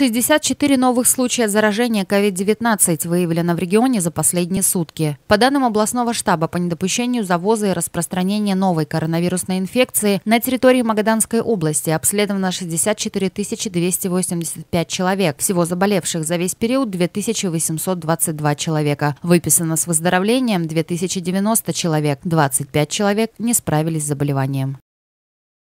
64 новых случая заражения COVID-19 выявлено в регионе за последние сутки. По данным областного штаба по недопущению завоза и распространения новой коронавирусной инфекции, на территории Магаданской области обследовано 64 285 человек. Всего заболевших за весь период 2822 человека. Выписано с выздоровлением 2090 человек. 25 человек не справились с заболеванием.